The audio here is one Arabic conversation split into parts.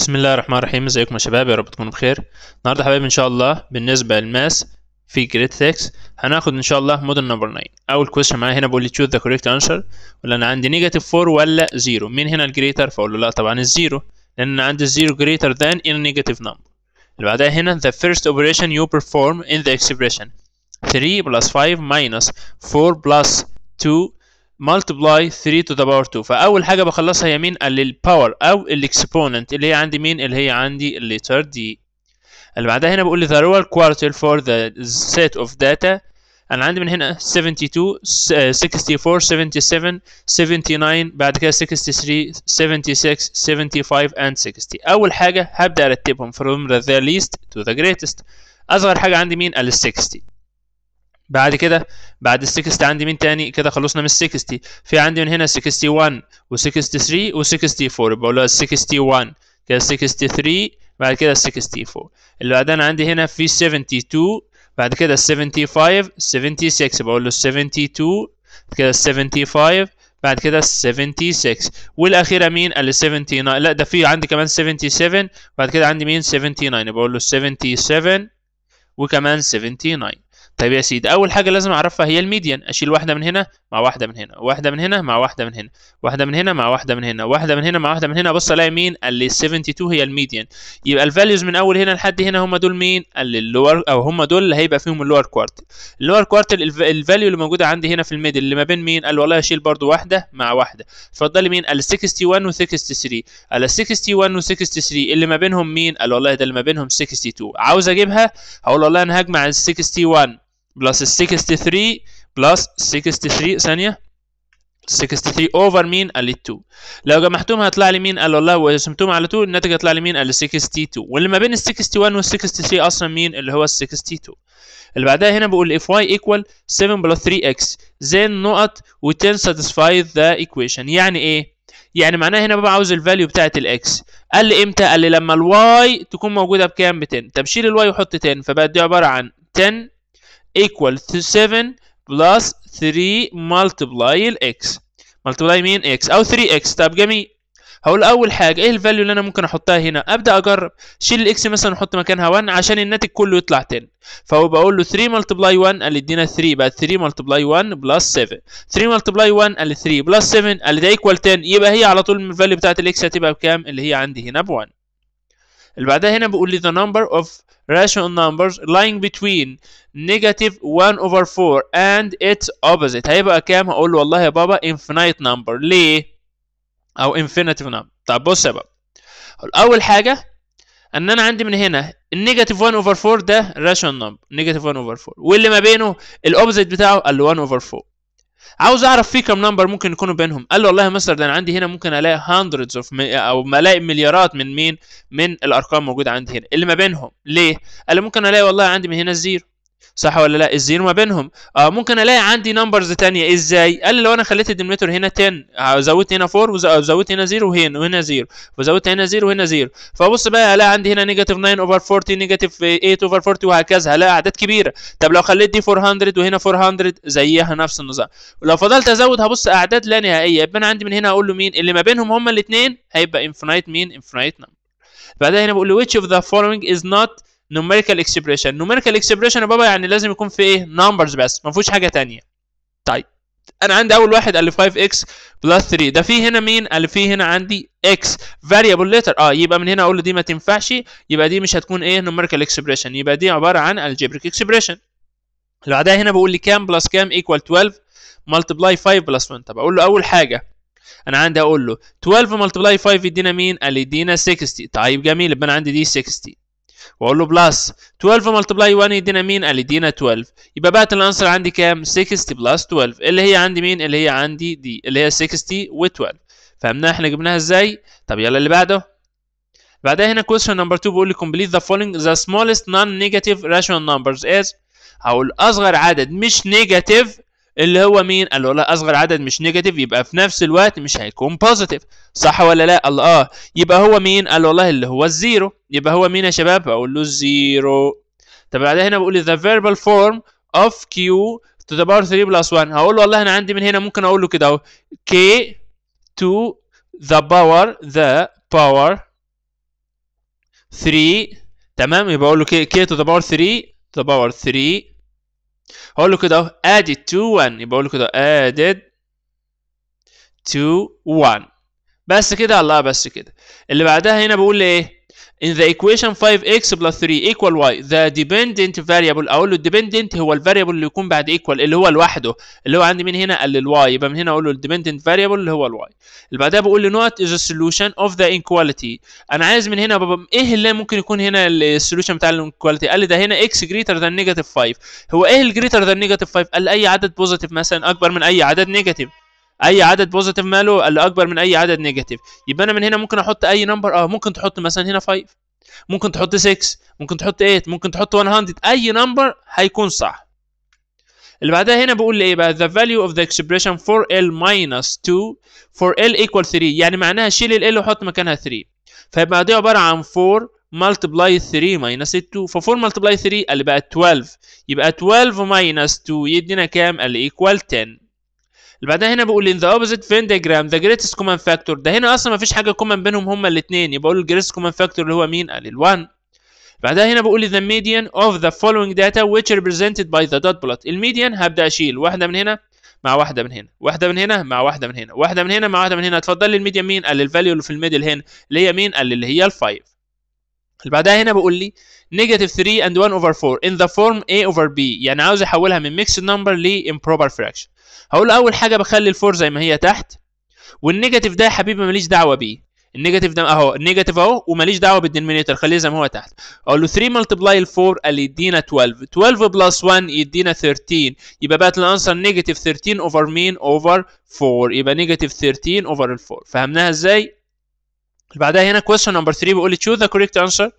بسم الله الرحمن الرحيم ازيكم يا شباب يا رب تكونوا بخير النهارده حبايبي ان شاء الله بالنسبه للماس في جريد 6 هناخد ان شاء الله مودل نمبر 9 اول كويشن معايا هنا بيقول لي تشوز ذا كوريكت انسر ولا انا عندي نيجاتيف 4 ولا 0 مين هنا الجريتر فاقول له لا طبعا الزيرو لان انا عندي الزيرو جريتر ذان ان نيجاتيف نمبر اللي بعدها هنا the first operation you perform in the expression 3 plus 5 minus 4 plus 2 multiply 3 to the power 2 فاول حاجه بخلصها هي مين قال الباور او الاكسبوننت اللي هي عندي مين اللي هي عندي الليتر دي اللي بعدها هنا بقول لي the real quartile for the set of data انا عندي من هنا 72 64 77 79 بعد كده 63 76 75 and 60 اول حاجه هبدا ارتبهم from the least to the greatest اصغر حاجه عندي مين ال 60 بعد كده بعد ال 60 عندي مين تاني كده خلصنا من ال 60 في عندي من هنا 61 و 63 و 64 بقولها 61 كده 63 بعد كده 64 اللي بعدين عندي هنا في 72 بعد كده 75 76 بقول له 72 كده 75 بعد كده 76 والاخيره مين ال 79 لا ده في عندي كمان 77 بعد كده عندي مين 79 بقول له 77 وكمان 79 طيب يا سيدي اول حاجه لازم اعرفها هي الميديان اشيل واحده من هنا مع واحده من هنا واحده من هنا مع واحده من هنا واحده من هنا مع واحده من هنا واحده من هنا مع واحده من هنا بص الاقي مين اللي 72 هي الميديان يبقى الفاليوز من اول هنا لحد هنا هم دول مين اللي اللور او هم دول اللي هيبقى فيهم اللور كوارتر اللور كوارتر الفاليو اللي موجوده عندي هنا في الميدل اللي ما بين مين قال والله اشيل برده واحده مع واحده فضل مين ال 61 و 63 ال 61 و 63 اللي ما بينهم مين قال والله ده اللي ما بينهم 62 عاوز اجيبها هقول والله انا هجمع ال 61 بلس 63 بلس 63 ثانية 63 اوفر مين؟ قال لي 2 لو جمعتهم هيطلع لي مين؟ قال والله وقسمتهم على 2 الناتج هيطلع لي مين؟ قال لي 62 واللي ما بين ال 61 وال 63 اصلا مين؟ اللي هو ال 62 اللي بعدها هنا بقول if y equal 7 plus 3x then نقط و 10 satisfy the equation يعني ايه؟ يعني معناها هنا بقى عاوز الفاليو بتاعت الاكس قال لي امتى؟ قال لي لما الواي تكون موجوده بكام؟ ب 10 طب شيل الواي وحط 10 فبقت دي عباره عن 10 equal to 7 plus 3 multiply الاكس multiply مين اكس او 3 اكس طب جميل هقول اول حاجه ايه الفاليو اللي انا ممكن احطها هنا ابدا اجرب شيل الاكس مثلا نحط مكانها 1 عشان الناتج كله يطلع 10 فهو بقول له 3 ملتبلاي 1 قال لي ادينا 3 بقى 3 ملتبلاي 1 بلس 7 3 ملتبلاي 1 قال لي 3 بلس 7 قال لي ده ايكوال 10 يبقى هي على طول الفاليو بتاعت الاكس هتبقى بكام اللي هي عندي هنا ب 1 اللي بعدها هنا بيقول لي the number of rational numbers lying between negative 1 over 4 and its opposite هيبقى كام هقول له والله يا بابا infinite number ليه او infinite number طب بص يا بابا اول حاجه ان انا عندي من هنا النيجاتيف 1 اوفر 4 ده راشونال نمبر نيجاتيف 1 اوفر 4 واللي ما بينه الاوبزيت بتاعه ال 1 اوفر 4 عاوز اعرف في كم نمبر ممكن يكونوا بينهم قال له والله يا مستر ده انا عندي هنا ممكن الاقي هاندردز اوف او الاقي مليارات من مين من الارقام موجوده عندي هنا اللي ما بينهم ليه قال ممكن الاقي والله عندي من هنا زيرو صح ولا لا الزيرو ما بينهم آه ممكن الاقي عندي نمبرز تانية ازاي قال لي لو انا خليت الدينوميتور هنا 10 آه، زودت هنا 4 وزودت آه، هنا 0 وهنا وهنا 0 وزودت هنا 0 وهنا 0 فبص بقى الاقي عندي هنا نيجاتيف 9 اوفر 40 نيجاتيف 8 اوفر 40 وهكذا هلاقي اعداد كبيره طب لو خليت دي 400 وهنا 400 زيها نفس النظام ولو فضلت ازود هبص اعداد لا نهائيه يبقى انا عندي من هنا اقول له مين اللي ما بينهم هما الاثنين هيبقى انفنايت مين انفنايت نمبر بعدها هنا بقول له which of the following is not نوميريكال اكسبريشن نوميريكال اكسبريشن يا بابا يعني لازم يكون في ايه نمبرز بس ما فيهوش حاجه تانية طيب انا عندي اول واحد قال لي 5 x بلس 3 ده في هنا مين قال في هنا عندي x variable letter اه يبقى من هنا اقول له دي ما تنفعش يبقى دي مش هتكون ايه numerical expression يبقى دي عباره عن algebraic expression لو بعدها هنا بقول لي كام بلس كام equal 12 multiply 5 بلس 1 طب اقول له اول حاجه انا عندي اقول له 12 multiply 5 يدينا مين قال لي يدينا 60 طيب جميل يبقى انا عندي دي 60 واقول له بلس 12 ملتبلاي 1 يدينا مين؟ قال يدينا 12 يبقى بقت الانسر عندي كام؟ 60 بلس 12 اللي هي عندي مين؟ اللي هي عندي دي اللي هي 60 و12 فهمناها احنا جبناها ازاي؟ طب يلا اللي بعده بعدها هنا question number 2 بيقول لي complete the following the smallest non negative rational numbers is هقول اصغر عدد مش negative اللي هو مين قال له لا اصغر عدد مش نيجاتيف يبقى في نفس الوقت مش هيكون بوزيتيف صح ولا لا قال اه يبقى هو مين قال له والله اللي هو الزيرو يبقى هو مين يا شباب اقول له الزيرو طب بعدها هنا بقول the verbal form of q to the power 3 بلس 1 هقول له والله انا عندي من هنا ممكن اقول له كده اهو k to the power the power 3 تمام يبقى اقول له كي تو to the power 3 to the power 3 هقول له كده اهو added to 1 يبقى اقول له كده added to 1 بس كده الله بس كده اللي بعدها هنا بقول ايه in the equation 5x plus 3 equal y the dependent variable اقول له dependent هو الفاريبل اللي يكون بعد equal اللي هو لوحده اللي هو عندي من هنا قال الواي يبقى من هنا اقول له dependent variable اللي هو الواي اللي بعدها بقول له not is a solution of the inequality انا عايز من هنا بابا ايه اللي ممكن يكون هنا solution بتاع inequality قال لي ده هنا x greater than negative 5 هو ايه ال greater than negative 5 قال لي اي عدد positive مثلا اكبر من اي عدد negative اي عدد بوزيتيف ماله اللي اكبر من اي عدد نيجاتيف يبقى انا من هنا ممكن احط اي نمبر اه ممكن تحط مثلا هنا 5 ممكن تحط 6 ممكن تحط 8 ممكن تحط 100 اي نمبر هيكون صح اللي بعدها هنا بقول لي ايه بقى the value of the expression for l minus 2 for l equal 3 يعني معناها شيل ال l وحط مكانها 3 فيبقى دي عباره عن 4 multiply 3 minus 2 ف 4 multiply 3 اللي بقى 12 يبقى 12 minus 2 يدينا كام؟ اللي equal 10 اللي بعدها هنا بقول ان ذا اوبوزيت فين ديجرام ذا جريتست كومن فاكتور ده هنا اصلا ما فيش حاجه كومن بينهم هما الاثنين يبقى اقول الجريتست كومن فاكتور اللي هو مين؟ قال ال1 بعدها هنا بقول لي the median of the following data which represented by the dot plot الميديان هبدا اشيل واحده من هنا مع واحده من هنا واحده من هنا مع واحده من هنا واحده من هنا مع واحده من هنا اتفضل لي الميديان مين قال الفاليو اللي في الميدل هنا اللي هي مين قال اللي هي ال5 اللي بعدها هنا بقول لي negative 3 and 1 over 4 in the form a over b يعني عاوز احولها من mixed number ل improper fraction هقول له اول حاجه بخلي الفور زي ما هي تحت والنيجاتيف ده يا حبيبي ماليش دعوه بيه النيجاتيف ده اهو النيجاتيف اهو وماليش دعوه بالدينومينيتور خليه زي ما هو تحت اقول له 3 ملتبلاي ال 4 قال يدينا 12 12 بلس 1 يدينا 13 يبقى بقت الانسر نيجاتيف 13 اوفر مين اوفر 4 يبقى نيجاتيف 13 اوفر ال 4 فهمناها ازاي؟ اللي بعدها هنا question number 3 بيقول لي choose the correct answer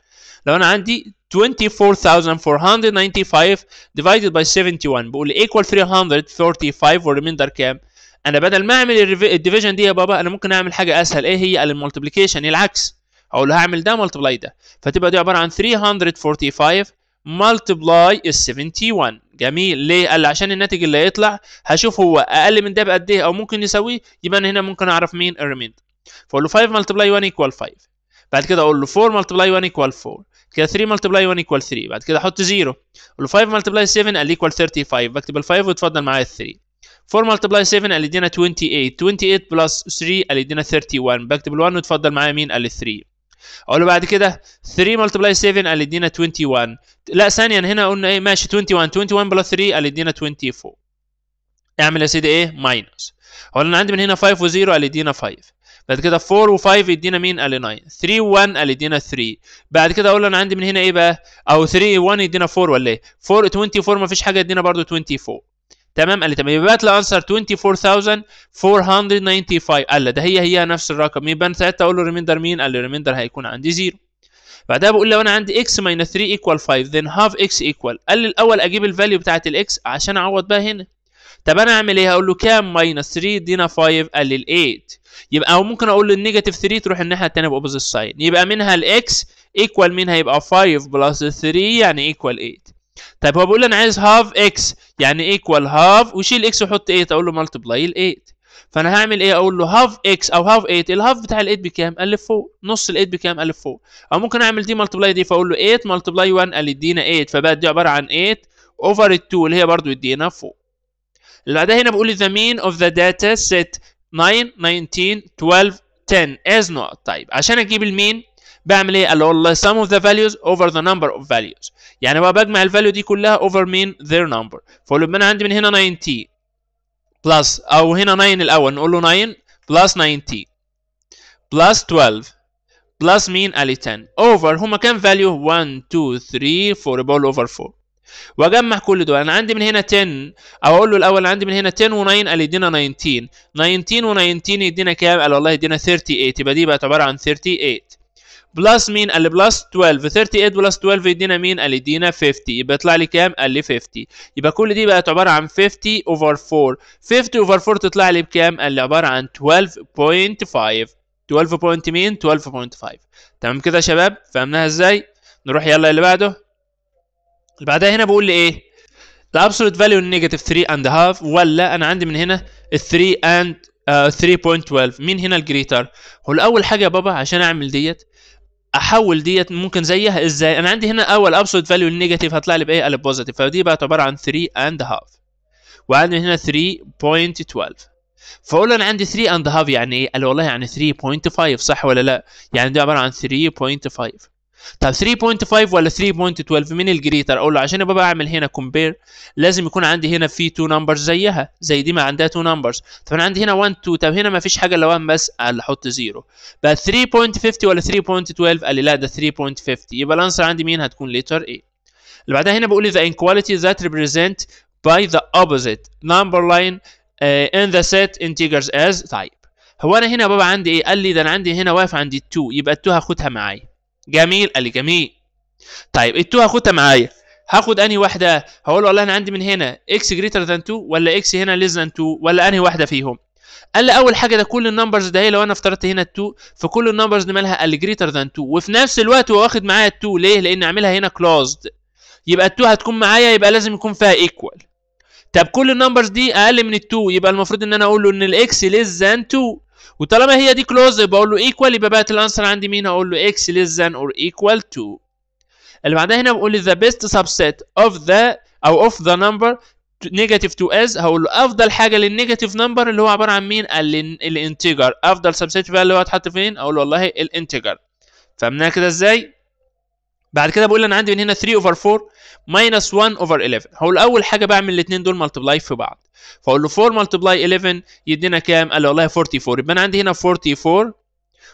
لو انا عندي 24495 divided by 71 بقول لي equal 335 والريميندر كام؟ انا بدل ما اعمل الديفيجن دي يا بابا انا ممكن اعمل حاجه اسهل ايه هي المالتيبليكيشن العكس اقول له هعمل ده ملتبلاي ده فتبقى دي عباره عن 345 ملتبلاي ال 71 جميل ليه؟ قال عشان الناتج اللي هيطلع هشوف هو اقل من ده بقد ايه او ممكن يسويه يبقى انا هنا ممكن اعرف مين الريميندر فقول له 5 ملتبلاي 1 ايكوال 5 بعد كده اقول له 4 ملتبلاي 1 ايكوال 4 كده 3 ملتبلاي 1 ايكوال 3 بعد كده احط 0 اقول له 5 ملتبلاي 7 قال لي ايكوال 35 بكتب ال 5 واتفضل معايا ال 3 4 ملتبلاي 7 قال لي ادينا 28 28 بلس 3 قال لي ادينا 31 بكتب ال 1 واتفضل معايا مين قال لي 3 اقول له بعد كده 3 ملتبلاي 7 قال ادينا 21 لا ثانيا هنا قلنا ايه ماشي 21 21 بلس 3 قال ادينا 24 اعمل يا سيدي ايه ماينس هو انا عندي من هنا 5 و0 قال ادينا 5 بعد كده 4 و5 يدينا مين قال لي 9 3 و1 قال يدينا 3 بعد كده اقول له انا عندي من هنا ايه بقى او 3 و 1 يدينا 4 ولا ايه 4 24 مفيش حاجه يدينا برده 24 تمام قال لي تمام يبقى بقت انسر 24495 قال لي ده هي هي نفس الرقم يبقى انا ساعتها اقول له ريميندر مين قال لي ريميندر هيكون عندي 0 بعدها بقول لو انا عندي x 3 equal 5 then half x equal قال لي الاول اجيب الفاليو بتاعت الاكس عشان اعوض بقى هنا طب انا اعمل ايه هقول له كام ماينس 3 ادينا 5 قال لي ال 8 يبقى او ممكن اقول له النيجاتيف 3 تروح الناحيه الثانيه باوبوزيت ساين يبقى منها الاكس ايكوال منها يبقى 5 بلس 3 يعني ايكوال 8 طب هو بيقول لي انا عايز هاف اكس يعني ايكوال هاف وشيل اكس وحط 8 اقول له ملتبلاي ال 8 فانا هعمل ايه اقول له هاف اكس او هاف 8 الهاف بتاع ال8 بكام قال لي 4 نص ال8 بكام قال لي 4 او ممكن اعمل دي ملتبلاي دي فاقول له 8 ملتبلاي 1 قال لي ادينا 8 فبقت دي عباره عن 8 اوفر ال2 اللي هي برضو ادينا 4 اللي بعدها هنا بقول لي the mean of the data set 9 19 12 10 is not طيب عشان اجيب المين بعمل ايه؟ قال له sum of the values over the number of values يعني بقى بجمع الفاليو دي كلها over mean their number فاقول له انا عندي من هنا 90 بلس او هنا 9 الاول نقول له 9 بلس 90 بلس 12 بلس مين قال 10 over هما كام فاليو 1 2 3 4 بقول اوفر 4 واجمع كل دول انا عندي من هنا 10 او اقول له الاول عندي من هنا 10 و9 قال يدينا 19 19 و19 يدينا كام قال والله يدينا 38 يبقى دي بقت عباره عن 38 بلس مين قال لي بلس 12 38 بلس 12 يدينا مين قال يدينا 50 يبقى يطلع لي كام قال لي 50 يبقى كل دي بقت عباره عن 50 اوفر 4 50 اوفر 4 تطلع لي بكام قال لي عباره عن 12.5 12 بوينت مين 12.5 تمام كده يا شباب فهمناها ازاي نروح يلا اللي بعده اللي بعدها هنا بقول لي ايه الابسولوت فاليو نيجاتيف 3 اند هاف ولا انا عندي من هنا 3 اند 3.12 مين هنا الجريتر هو الاول حاجه يا بابا عشان اعمل ديت احول ديت ممكن زيها ازاي انا عندي هنا اول ابسولوت فاليو نيجاتيف هطلع لي بايه البوزيتيف فدي بقت عباره عن 3 اند هاف وعندي هنا 3.12 فاقول انا عندي 3 اند هاف يعني ايه؟ قال والله يعني 3.5 صح ولا لا؟ يعني دي عباره عن 3.5 طب 3.5 ولا 3.12 مين الجريتر اقول له عشان ابقى اعمل هنا كومبير لازم يكون عندي هنا في تو نمبرز زيها زي دي ما عندها تو نمبرز طب انا عندي هنا 1 2 طب هنا ما فيش حاجه الا 1 بس اللي احط 0 بقى 3.50 ولا 3.12 قال لي لا ده 3.50 يبقى الانسر عندي مين هتكون ليتر ايه اللي بعدها هنا بقول the inequality that represent by the opposite number line uh, in the set integers as تايب هو انا هنا بابا عندي ايه قال لي ده انا عندي هنا واقف عندي 2 يبقى 2 هاخدها معايا جميل قال لي جميل طيب ال2 هاخدها معايا هاخد انهي واحده هقول له والله انا عندي من هنا اكس جريتر ذان 2 ولا اكس هنا ليس ذان 2 ولا انهي واحده فيهم قال لي اول حاجه ده كل النمبرز ده هي لو انا افترضت هنا ال2 فكل النمبرز دي مالها قال جريتر ذان 2 وفي نفس الوقت هو واخد معايا ال2 ليه لان اعملها هنا كلوزد يبقى ال2 هتكون معايا يبقى لازم يكون فيها ايكوال طب كل النمبرز دي اقل من ال2 يبقى المفروض ان انا اقول له ان الاكس ليس ذان 2 وطالما هي دي كلوز يبقى اقول له ايكوال يبقى بقت الانسر عندي مين هقول له اكس less than or equal to اللي بعدها هنا بقول لي the best subset of the او اوف ذا number نيجاتيف تو از هقول له افضل حاجه للنيجاتيف نمبر اللي هو عباره عن مين الانتجر افضل سبسيت فاليو هتحط فين اقول والله الانتجر فهمناها كده ازاي بعد كده بقول انا عندي من هنا 3 اوفر 4 ماينس 1 اوفر 11 هقول اول حاجه بعمل الاثنين دول ملتبلاي في بعض فاقول له 4 ملتبلاي 11 يدينا كام قال لي والله 44 يبقى انا عندي هنا 44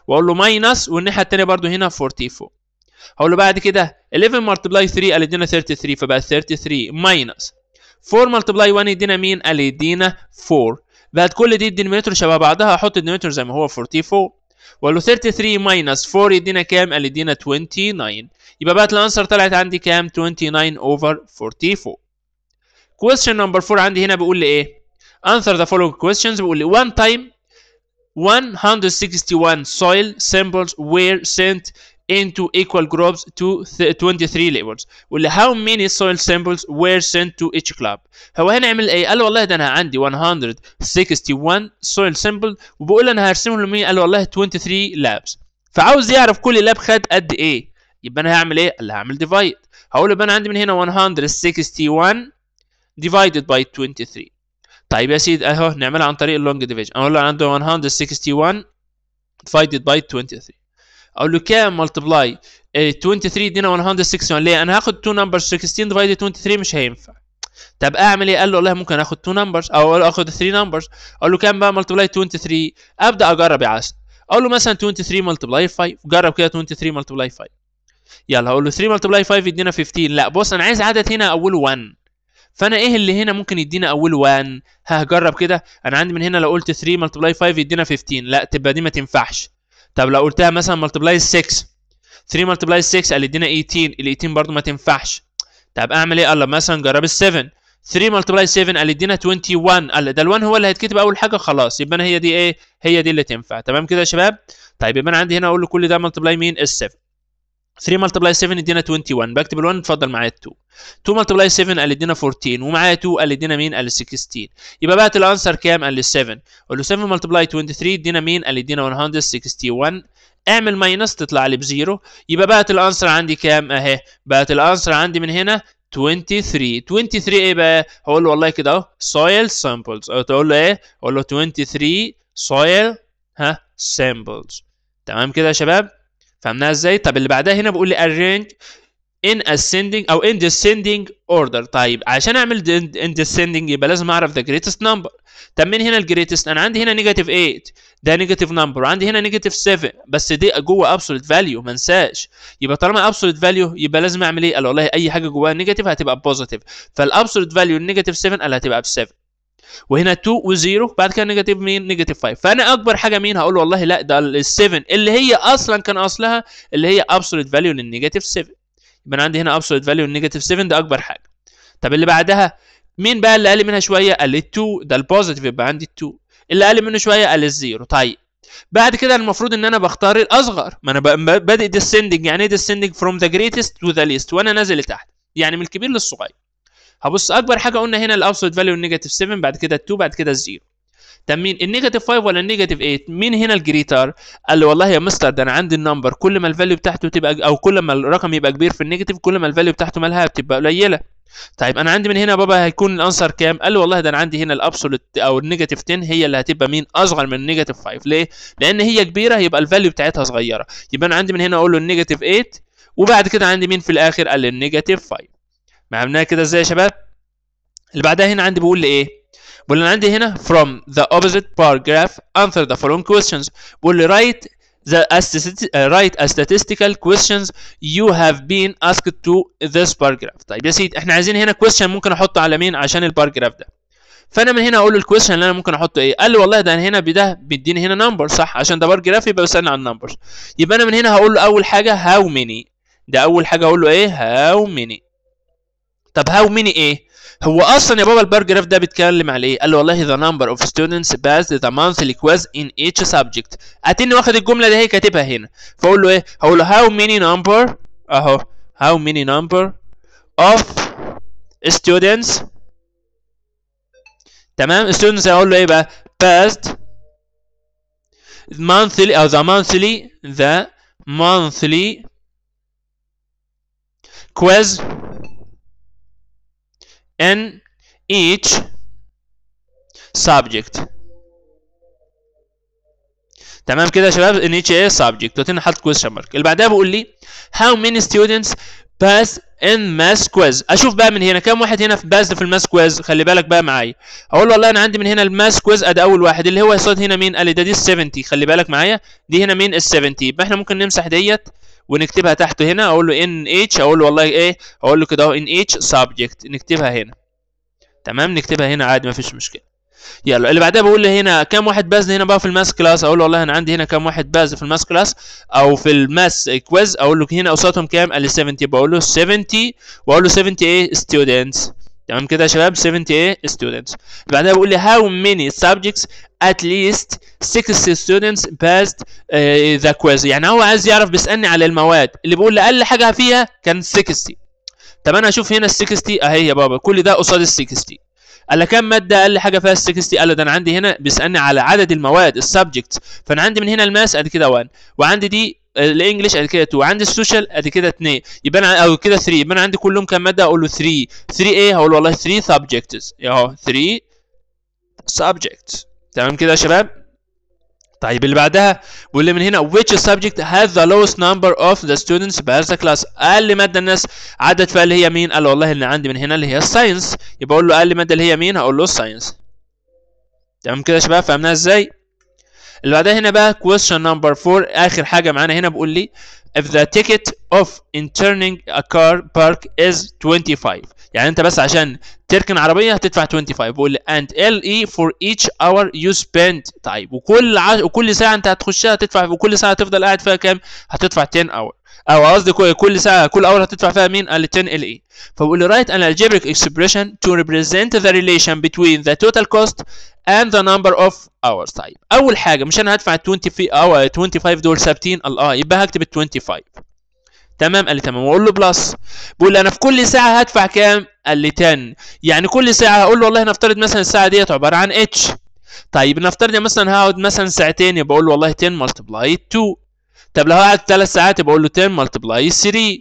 واقول له ماينس والناحيه الثانيه برده هنا 44 هقول له بعد كده 11 ملتبلاي 3 قال يدينا 33 فبقى 33 ماينس 4 ملتبلاي 1 يدينا مين قال يدينا 4 بعد كل دي الدينومينيتور شبه بعضها احط الدينومينيتور زي ما هو 44 ولو 33 minus 4 يدينا كام؟ قال يدينا 29 يبقى بقت الانسر طلعت عندي كام؟ 29 over 44 question number 4 عندي هنا بيقول لي ايه؟ answer the following questions بيقول one time 161 soil samples were sent into equal groups to 23 labels ولا how many soil samples were sent to each club هو هنعمل ايه قال والله ده انا عندي 161 soil sample وبقول انا هرسمهم لمين قال والله 23 labs فعاوز يعرف كل لاب خد قد ايه يبقى انا هعمل ايه اللي هعمل ديفايد هقول يبقى انا عندي من هنا 161 divided by 23 طيب يا سيدي اهو نعملها عن طريق اللونج ديفيجن اقول له عنده 161 divided by 23 او لو كان ملتبلاي 23 دينا 161 ليه انا هاخد 2 نمبر 16 ديفايد 23 مش هينفع طب اعمل ايه قال له والله ممكن اخد 2 نمبرز او اخد 3 نمبرز اقول له كام بقى ملتبلاي 23 ابدا اجرب يا عسل اقول له مثلا 23 ملتبلاي 5 جرب كده 23 ملتبلاي 5 يلا هقول له 3 ملتبلاي 5 يدينا 15 لا بص انا عايز عدد هنا اوله 1 فانا ايه اللي هنا ممكن يدينا اوله 1 هجرب كده انا عندي من هنا لو قلت 3 ملتبلاي 5 يدينا 15 لا تبقى دي ما تنفعش طب لو قلتها مثلا ملتبلاي 6 3 ملتبلاي 6 قال ادينا 18 ال 18 برضه ما تنفعش طب اعمل ايه؟ قال مثلا جرب ال 7 3 ملتبلاي 7 قال ادينا 21 قال ده ال1 هو اللي هيتكتب اول حاجه خلاص يبقى انا هي دي ايه؟ هي دي اللي تنفع تمام كده يا شباب؟ طيب يبقى انا عندي هنا اقول له كل ده ملتبلاي مين؟ ال 7 3 ملتبلاي 7 ادينا 21 بكتب ال1 اتفضل معايا ال2 2 ملتبلاي 7 قال ادينا 14 ومعايا 2 قال ادينا مين قال 16 يبقى بقت الانسر كام قال لي 7 قول له 7 ملتبلاي 23 ادينا مين قال ادينا 161 اعمل ماينس تطلع لي بزيرو يبقى بقت الانسر عندي كام اهي بقت الانسر عندي من هنا 23 23 ايه بقى هقول له والله كده اهو soil samples او تقول له ايه اقول له 23 soil ها samples تمام كده يا شباب فهمناها ازاي طب اللي بعدها هنا بيقول لي arrange in ascending او in descending order طيب عشان اعمل in descending يبقى لازم اعرف the greatest number طب من هنا الجريتست انا عندي هنا نيجاتيف 8 ده نيجاتيف نمبر وعندي هنا نيجاتيف 7 بس دي جوه absolute فاليو ما انساش يبقى طالما absolute فاليو يبقى لازم اعمل ايه قال والله اي حاجه جواها نيجاتيف هتبقى بوزيتيف value فاليو negative 7 قال هتبقى ب 7 وهنا 2 و0 بعد كده نيجاتيف مين نيجاتيف 5 فانا اكبر حاجه مين هقول والله لا ده ال 7 اللي هي اصلا كان اصلها اللي هي ابسولوت فاليو للنيجاتيف 7 يبقى انا عندي هنا ابسولوت فاليو للنيجاتيف 7 ده اكبر حاجه طب اللي بعدها مين بقى اللي اقل منها شويه قال لي 2 ده البوزيتيف يبقى عندي 2 اللي اقل منه شويه قال لي 0 طيب بعد كده المفروض ان انا بختار الاصغر ما انا بادئ ديسندنج يعني ايه ديسندنج فروم ذا جريتست تو ذا ليست وانا نازل لتحت يعني من الكبير للصغير هبص اكبر حاجه قلنا هنا الابسولوت فاليو النيجاتيف 7 بعد كده 2 بعد كده 0 طب مين النيجاتيف 5 ولا النيجاتيف 8 مين هنا الجريتر قال لي والله يا مستر ده انا عندي النمبر كل ما الفاليو بتاعته تبقى او كل ما الرقم يبقى كبير في النيجاتيف كل ما الفاليو بتاعته مالها بتبقى قليله طيب انا عندي من هنا بابا هيكون الانسر كام قال لي والله ده انا عندي هنا الابسولوت او النيجاتيف 10 هي اللي هتبقى مين اصغر من النيجاتيف 5 ليه لان هي كبيره يبقى الفاليو بتاعتها صغيره يبقى انا عندي من هنا اقول له النيجاتيف 8 وبعد كده عندي مين في الاخر قال لي النيجاتيف 5 ما عملناها كده ازاي يا شباب اللي بعدها هنا عندي بيقول لي ايه بيقول انا عندي هنا from the opposite paragraph answer the following questions بيقول لي write the uh, write a statistical questions you have been asked to this paragraph طيب يا سيدي احنا عايزين هنا question ممكن احطه على مين عشان الباراجراف ده فانا من هنا اقول له الكويشن اللي انا ممكن احطه ايه قال لي والله ده انا هنا بده بيديني هنا نمبر صح عشان ده بار جراف يبقى بيسالني عن نمبرز يبقى انا من هنا هقول له اول حاجه هاو ميني ده اول حاجه اقول له ايه هاو ميني طب هاو ميني ايه هو اصلا يا بابا الباراجراف ده بيتكلم على ايه قال له والله the number of students passed the monthly quiz in each subject اتني واخد الجمله دي هي كاتبها هنا فاقول له ايه هقول له how many number اهو how many number of students تمام students هقول له ايه بقى passed monthly او the monthly the monthly quiz in each subject تمام كده يا شباب ان اتش ايه سبجكت قلت حط حاطط question اللي بعدها بيقول لي هاو ماني ستودنتس باس ان ماس كويز اشوف بقى من هنا كام واحد هنا في باس في الماس كويز خلي بالك بقى معايا اقول والله انا عندي من هنا الماس كويز ادي اول واحد اللي هو صوت هنا مين قال لي ده دي ال 70 خلي بالك معايا دي هنا مين ال 70 يبقى احنا ممكن نمسح ديت ونكتبها تحت هنا اقول له ان اتش اقول له والله ايه اقول له كده اهو ان اتش سبجكت نكتبها هنا تمام نكتبها هنا عادي مفيش مشكله يلا اللي بعدها بقول له هنا كم واحد باز هنا بقى في الماس كلاس اقول له والله انا عندي هنا كم واحد باز في الماس كلاس او في الماس كويز اقول له هنا اوساطهم كام قال لي 70 بقول له 70 واقول له 70 ايه ستودنتس تمام كده يا شباب 78 ستودنتس بعدها بيقول لي how many subjects at least 60 students passed ذا uh, the quiz يعني هو عايز يعرف بيسالني على المواد اللي بيقول لي اقل حاجه فيها كان 60 طب انا اشوف هنا ال 60 اهي يا بابا كل ده قصاد ال 60 قال كم ماده اقل حاجه فيها ال 60 قال ده انا عندي هنا بيسالني على عدد المواد السبجكت فانا عندي من هنا الماس قد كده 1 وعندي دي الانجليش ادي كده 2 عندي السوشيال ادي كده 2 يبقى انا او كده 3 يبقى انا عندي كلهم كام ماده اقول له 3 3 ايه هقول والله 3 سبجكتس اهو 3 سبجكت تمام كده يا شباب طيب اللي بعدها بيقول لي من هنا which subject has the lowest number of the students per the class اقل ماده الناس عدد فيها اللي هي مين قال والله اللي عندي من هنا اللي هي الساينس يبقى اقول له اقل ماده اللي هي مين هقول له الساينس تمام كده يا شباب فهمناها ازاي اللي بعدها هنا بقى question number four اخر حاجه معانا هنا بقول لي if the ticket of interning a car park is 25 يعني انت بس عشان تركن عربيه هتدفع 25 بقول لي and LE for each hour you spend طيب وكل عش... وكل ساعه انت هتخشها هتدفع وكل ساعه هتفضل قاعد فيها كام هتدفع 10 hour او قصدي كل ساعه كل اول هتدفع فيها مين قال لي 10 ال اي e. فبقول لي رايت ان algebraic expression to represent the relation between the total cost and the number of hours طيب اول حاجه مش انا هدفع 20 في او 25 دول ثابتين اه يبقى هكتب ال 25 تمام قال لي تمام واقول له بلس بقول لي انا في كل ساعه هدفع كام قال لي 10 يعني كل ساعه هقول له والله نفترض مثلا الساعه ديت عباره عن اتش طيب نفترض مثلا هقعد مثلا ساعتين يبقى اقول له والله 10 ملتبلاي 2 طب لو هقعد ثلاث ساعات يبقى اقول له 10 ملتبلاي 3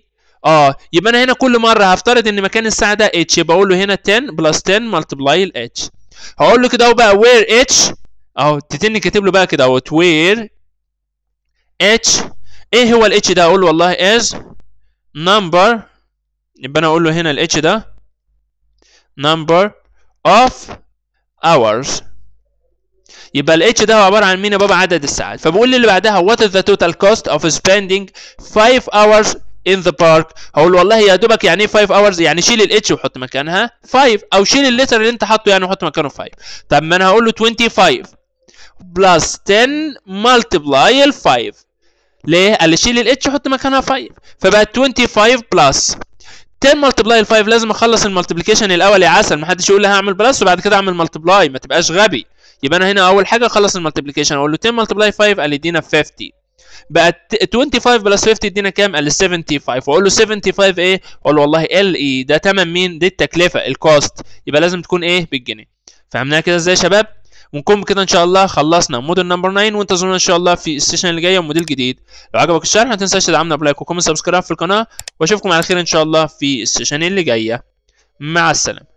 اه يبقى انا هنا كل مره هفترض ان مكان الساعه ده اتش يبقى اقول له هنا 10 بلس 10 ملتبلاي الاتش هقول له كده اهو بقى وير اتش اهو تتني كاتب له بقى كده اهوت وير اتش ايه هو الاتش ده اقول له والله از نمبر يبقى انا اقول له هنا الاتش ده نمبر اوف hours يبقى الاتش ده هو عباره عن مين يا بابا عدد الساعات فبقول لي اللي بعدها what is the total cost of spending 5 hours in the park هقول والله يا دوبك يعني ايه 5 hours يعني شيل الاتش وحط مكانها 5 او شيل اللتر اللي انت حاطه يعني وحط مكانه 5 طب ما انا هقول له 25 بلس 10 ملتبلاي ال 5 ليه؟ قال لي شيل الاتش وحط مكانها 5 فبقت 25 بلس 10 ملتبلاي ال 5 لازم اخلص الملتبليكيشن الاول يا عسل محدش يقول لي هعمل بلس وبعد كده اعمل ملتبلاي ما تبقاش غبي يبقى انا هنا اول حاجه اخلص الملتبليكيشن اقول له 10 ملتبلاي 5 قال يدينا 50 بقى 25 بلس 50 ادينا كام؟ قال لي 75 واقول له 75 ايه؟ اقول له والله ال اي e ده تمن مين؟ دي التكلفه الكوست يبقى لازم تكون ايه؟ بالجنيه فهمناها كده ازاي يا شباب؟ ونكون كده ان شاء الله خلصنا موديل نمبر 9 وانتظرونا ان شاء الله في السيشن اللي جايه موديل جديد لو عجبك الشرح ما تنساش تدعمنا بلايك وكومنت سبسكرايب في القناه واشوفكم على خير ان شاء الله في السيشن اللي جايه مع السلامه